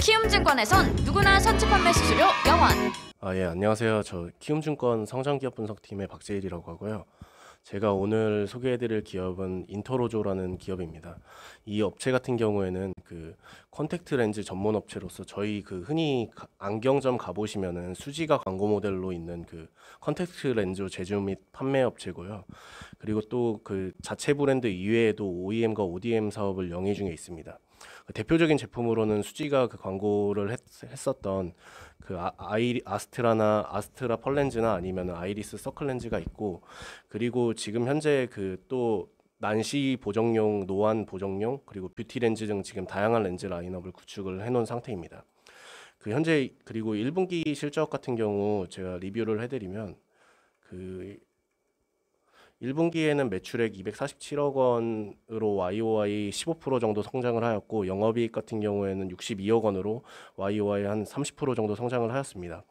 키움증권에선 누구나 선취 판매 수수료 0원. 아, 예, 안녕하세요. 저 키움증권 성장기업 분석팀의 박재일이라고 하고요. 제가 오늘 소개해드릴 기업은 인터로조라는 기업입니다. 이 업체 같은 경우에는 그 컨택트 렌즈 전문 업체로서 저희 그 흔히 안경점 가보시면은 수지가 광고 모델로 있는 그 컨택트 렌즈 제조 및 판매 업체고요. 그리고 또 그 자체 브랜드 이외에도 OEM과 ODM 사업을 영위 중에 있습니다. 대표적인 제품으로는 수지가 그 광고를 했, 었던그 아, 이 아스트라나 아스트라 펄렌즈나 아니면 아이리스 서클렌즈가 있고 그리고 지금 현재 그 또 난시 보정용, 노안 보정용, 그리고 뷰티 렌즈 등 지금 다양한 렌즈 라인업을 구축을 해놓은 상태입니다. 그 현재 그리고 1분기 실적 같은 경우 제가 리뷰를 해드리면 그 1분기에는 매출액 247억 원으로 YOY 15% 정도 성장을 하였고 영업이익 같은 경우에는 62억 원으로 YOY 한 30% 정도 성장을 하였습니다.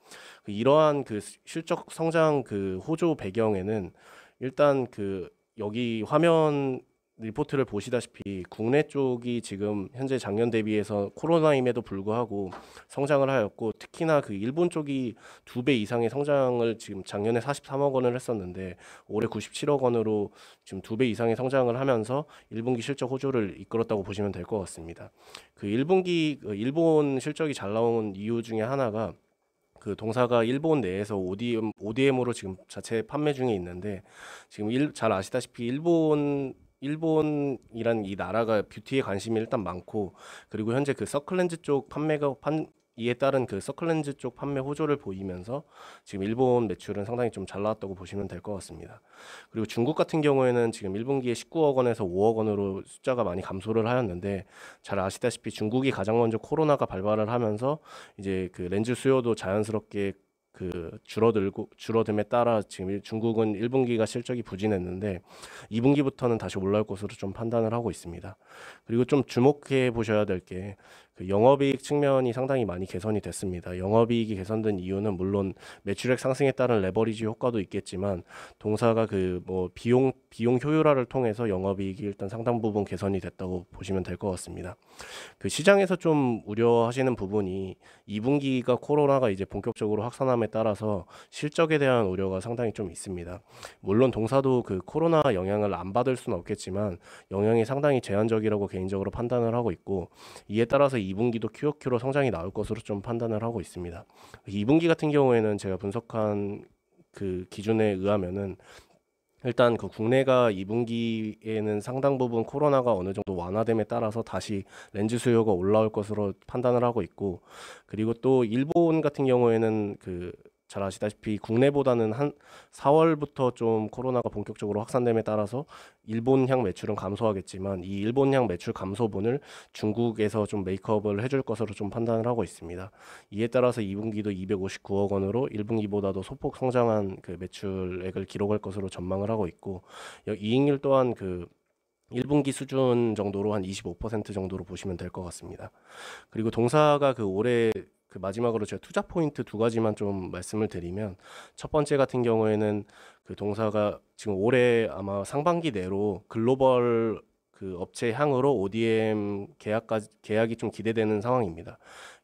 그 이러한 그 실적 성장 그 호조 배경에는 일단 그 여기 화면 리포트를 보시다시피 국내 쪽이 지금 현재 작년 대비해서 코로나임에도 불구하고 성장을 하였고 특히나 그 일본 쪽이 두 배 이상의 성장을 지금 작년에 43억 원을 했었는데 올해 97억 원으로 지금 두 배 이상의 성장을 하면서 1분기 실적 호조를 이끌었다고 보시면 될 것 같습니다. 그 1분기 그 일본 실적이 잘 나온 이유 중에 하나가 그 동사가 일본 내에서 ODM, ODM으로 지금 자체 판매 중에 있는데 지금 일, 잘 아시다시피 일본 일본이란 이 나라가 뷰티에 관심이 일단 많고 그리고 현재 그 서클렌즈 쪽 판매가 판 이에 따른 그 서클렌즈 쪽 판매 호조를 보이면서 지금 일본 매출은 상당히 좀 잘 나왔다고 보시면 될 것 같습니다. 그리고 중국 같은 경우에는 지금 1분기에 19억 원에서 5억 원으로 숫자가 많이 감소를 하였는데 잘 아시다시피 중국이 가장 먼저 코로나가 발발을 하면서 이제 그 렌즈 수요도 자연스럽게 그 줄어들고 줄어듦에 따라 지금 중국은 1분기가 실적이 부진했는데 2분기부터는 다시 올라올 것으로 좀 판단을 하고 있습니다. 그리고 좀 주목해 보셔야 될게 그 영업이익 측면이 상당히 많이 개선이 됐습니다. 영업이익이 개선된 이유는 물론 매출액 상승에 따른 레버리지 효과도 있겠지만 동사가 그 뭐 비용 비용 효율화를 통해서 영업이익이 일단 상당 부분 개선이 됐다고 보시면 될 것 같습니다. 그 시장에서 좀 우려하시는 부분이 2분기가 코로나가 이제 본격적으로 확산함에 따라서 실적에 대한 우려가 상당히 좀 있습니다. 물론 동사도 그 코로나 영향을 안 받을 수는 없겠지만 영향이 상당히 제한적이라고 개인적으로 판단을 하고 있고 이에 따라서 2분기도 QOQ로 성장이 나올 것으로 좀 판단을 하고 있습니다. 2분기 같은 경우에는 제가 분석한 그 기준에 의하면은 일단 그 국내가 2분기에는 상당 부분 코로나가 어느 정도 완화됨에 따라서 다시 렌즈 수요가 올라올 것으로 판단을 하고 있고 그리고 또 일본 같은 경우에는 그잘 아시다시피 국내보다는 한 4월부터 좀 코로나가 본격적으로 확산됨에 따라서 일본향 매출은 감소하겠지만 이 일본향 매출 감소분을 중국에서 좀 메이크업을 해줄 것으로 좀 판단을 하고 있습니다. 이에 따라서 2분기도 259억 원으로 1분기보다도 소폭 성장한 그 매출액을 기록할 것으로 전망을 하고 있고 이익률 또한 그 1분기 수준 정도로 한 25% 정도로 보시면 될 것 같습니다. 그리고 동사가 그 올해 그 마지막으로 제가 투자 포인트 두 가지만 좀 말씀을 드리면 첫 번째 같은 경우에는 그 동사가 지금 올해 아마 상반기 내로 글로벌 그 업체 향으로 ODM 계약까지 계약이 좀 기대되는 상황입니다.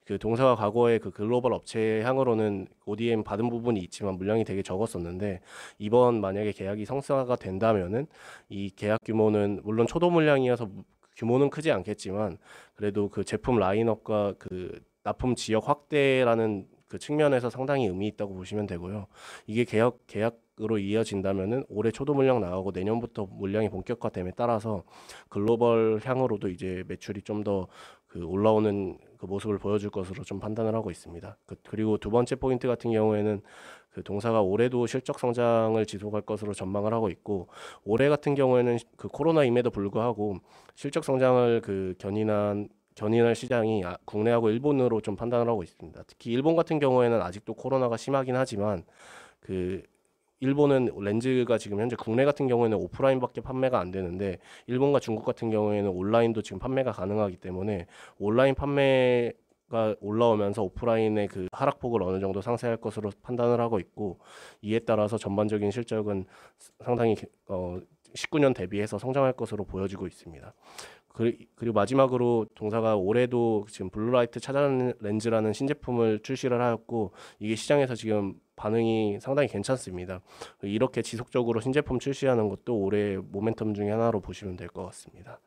그 동사가 과거에 그 글로벌 업체 향으로는 ODM 받은 부분이 있지만 물량이 되게 적었었는데 이번 만약에 계약이 성사가 된다면은 이 계약 규모는 물론 초도 물량이어서 규모는 크지 않겠지만 그래도 그 제품 라인업과 그 납품 지역 확대라는 그 측면에서 상당히 의미 있다고 보시면 되고요. 이게 계약 계약으로 이어진다면은 올해 초도 물량 나가고 내년부터 물량이 본격화됨에 따라서 글로벌 향으로도 이제 매출이 좀더그 올라오는 그 모습을 보여줄 것으로 좀 판단을 하고 있습니다. 그, 리고두 번째 포인트 같은 경우에는 그 동사가 올해도 실적 성장을 지속할 것으로 전망을 하고 있고 올해 같은 경우에는 그 코로나임에도 불구하고 실적 성장을 그 견인한 견인할 시장이 아, 국내하고 일본으로 좀 판단을 하고 있습니다. 특히 일본 같은 경우에는 아직도 코로나가 심하긴 하지만 그 일본은 렌즈가 지금 현재 국내 같은 경우에는 오프라인밖에 판매가 안 되는데 일본과 중국 같은 경우에는 온라인도 지금 판매가 가능하기 때문에 온라인 판매 가 올라오면서 오프라인의 그 하락폭을 어느 정도 상쇄할 것으로 판단을 하고 있고 이에 따라서 전반적인 실적은 상당히 어 19년 대비해서 성장할 것으로 보여지고 있습니다. 그리, 고 마지막으로 동사가 올해도 지금 블루라이트 차단 렌즈라는 신제품을 출시를 하였고 이게 시장에서 지금 반응이 상당히 괜찮습니다. 이렇게 지속적으로 신제품 출시하는 것도 올해 모멘텀 중에 하나로 보시면 될 것 같습니다.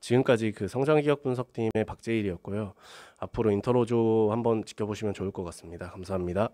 지금까지 그 성장기업 분석팀의 박재일이었고요. 앞으로 인터로조 한번 지켜보시면 좋을 것 같습니다. 감사합니다.